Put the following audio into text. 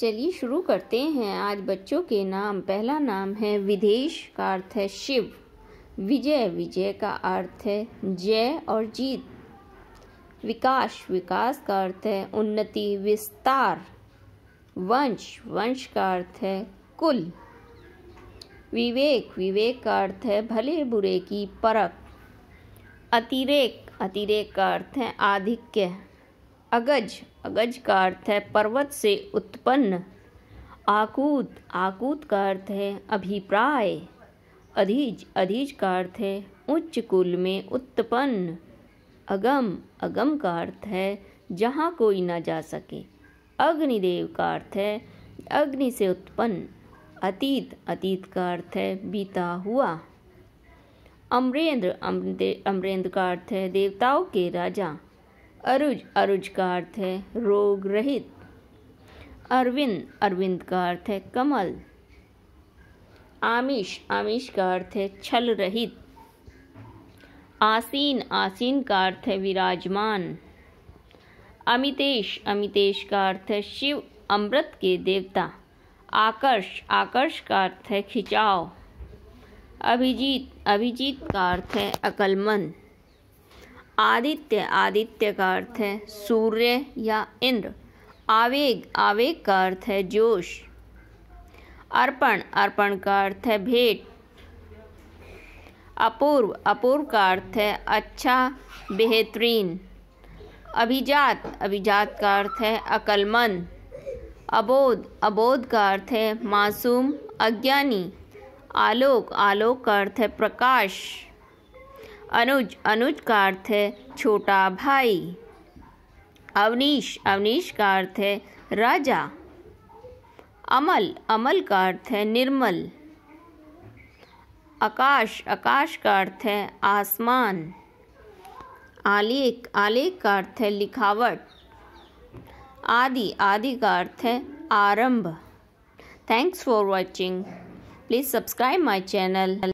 चलिए शुरू करते हैं आज बच्चों के नाम पहला नाम है विदेश का अर्थ है शिव विजय विजय का अर्थ है जय और जीत विकास विकास का अर्थ है उन्नति विस्तार वंश वंश का अर्थ है कुल विवेक विवेक का अर्थ है भले बुरे की परख अतिरेक अतिरेक का अर्थ है आधिक्य अगज अगज का अर्थ है पर्वत से उत्पन्न आकूत आकूत का अर्थ है अभिप्राय अधीज अधीज का अर्थ है उच्च कुल में उत्पन्न अगम अगम का अर्थ है जहाँ कोई ना जा सके अग्निदेव का अर्थ है अग्नि से उत्पन्न अतीत अतीत का अर्थ है बीता हुआ अमरेंद्र अमरेंद्र का अर्थ है देवताओं के राजा अरुज अरुज का अर्थ है रोग रहित अरविंद अरविंद का अर्थ है कमल आमिष आमिष का अर्थ है छल रहित आसीन आसीन का अर्थ है विराजमान अमितेश अमितेश का अर्थ है शिव अमृत के देवता आकर्ष आकर्ष का अर्थ है खिंचाव अभिजीत अभिजीत का अर्थ है अकलमंद आदित्य आदित्य का अर्थ है सूर्य या इंद्र आवेग आवेग का अर्थ है जोश अर्पण अर्पण का अर्थ है भेंट अपूर्व अपूर्व का अर्थ है अच्छा बेहतरीन अभिजात अभिजात का अर्थ है अकलमंद अबोध अबोध का अर्थ है मासूम अज्ञानी आलोक आलोक का अर्थ है प्रकाश अनुज अनुज का अर्थ है छोटा भाई अवनीश अवनीश का अर्थ है राजा अमल अमल का अर्थ है निर्मल आकाश आकाश का अर्थ है आसमान आलेख आलेख का अर्थ है लिखावट आदि आदि का अर्थ है आरंभ thanks for watching please subscribe my channel